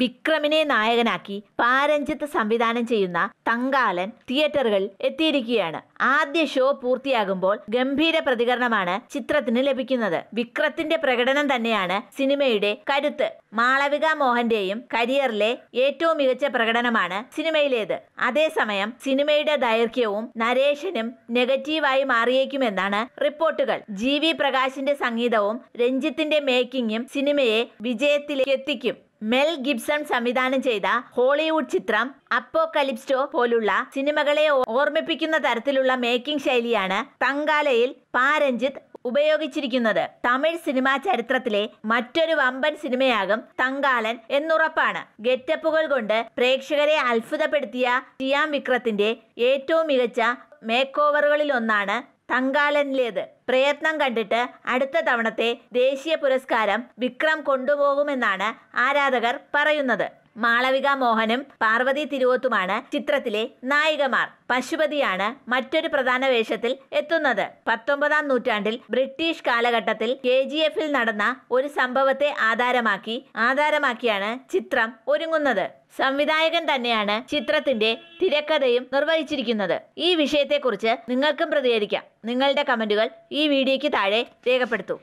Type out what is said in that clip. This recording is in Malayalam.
വിക്രമിനെ നായകനാക്കി പാരഞ്ചത്ത് സംവിധാനം ചെയ്യുന്ന തങ്കാലൻ തിയേറ്ററുകളിൽ എത്തിയിരിക്കുകയാണ് ആദ്യ ഷോ പൂർത്തിയാകുമ്പോൾ ഗംഭീര പ്രതികരണമാണ് ചിത്രത്തിന് ലഭിക്കുന്നത് വിക്രത്തിന്റെ പ്രകടനം തന്നെയാണ് സിനിമയുടെ കരുത്ത് മാളവിക മോഹന്റെയും കരിയറിലെ ഏറ്റവും മികച്ച പ്രകടനമാണ് സിനിമയിലേത് അതേസമയം സിനിമയുടെ ദൈർഘ്യവും നരേഷനും നെഗറ്റീവായി മാറിയേക്കുമെന്നാണ് റിപ്പോർട്ടുകൾ ജി വി പ്രകാശിന്റെ സംഗീതവും രഞ്ജിത്തിന്റെ മേക്കിങ്ങും സിനിമയെ വിജയത്തിലേക്ക് എത്തിക്കും മെൽ ഗിബ്സൺ സംവിധാനം ചെയ്ത ഹോളിവുഡ് ചിത്രം അപ്പോ കലിപ്സ്റ്റോ പോലുള്ള സിനിമകളെ ഓർമ്മിപ്പിക്കുന്ന തരത്തിലുള്ള മേക്കിംഗ് ശൈലിയാണ് തങ്കാലയിൽ പാരഞ്ജിത്ത് ഉപയോഗിച്ചിരിക്കുന്നത് തമിഴ് സിനിമാ ചരിത്രത്തിലെ മറ്റൊരു വമ്പൻ സിനിമയാകും തങ്കാലൻ എന്നുറപ്പാണ് ഗെറ്റപ്പുകൾ കൊണ്ട് പ്രേക്ഷകരെ അത്ഭുതപ്പെടുത്തിയ ടിയാം വിക്രത്തിന്റെ ഏറ്റവും മികച്ച മേക്കോവറുകളിൽ ഒന്നാണ് തങ്കാലനിലേത് പ്രയത്നം കണ്ടിട്ട് അടുത്ത തവണത്തെ ദേശീയ പുരസ്കാരം വിക്രം കൊണ്ടുപോകുമെന്നാണ് ആരാധകർ പറയുന്നത് മാളവിക മോഹനും പാർവതി തിരുവത്തുമാണ് ചിത്രത്തിലെ നായികമാർ പശുപതിയാണ് മറ്റൊരു പ്രധാന വേഷത്തിൽ എത്തുന്നത് പത്തൊമ്പതാം നൂറ്റാണ്ടിൽ ബ്രിട്ടീഷ് കാലഘട്ടത്തിൽ കെ ജി എഫിൽ നടന്ന ഒരു സംഭവത്തെ ആധാരമാക്കി ആധാരമാക്കിയാണ് ചിത്രം ഒരുങ്ങുന്നത് സംവിധായകൻ തന്നെയാണ് ചിത്രത്തിന്റെ തിരക്കഥയും നിർവഹിച്ചിരിക്കുന്നത് ഈ വിഷയത്തെക്കുറിച്ച് നിങ്ങൾക്കും പ്രതികരിക്കാം നിങ്ങളുടെ കമന്റുകൾ ഈ വീഡിയോയ്ക്ക് താഴെ രേഖപ്പെടുത്തൂ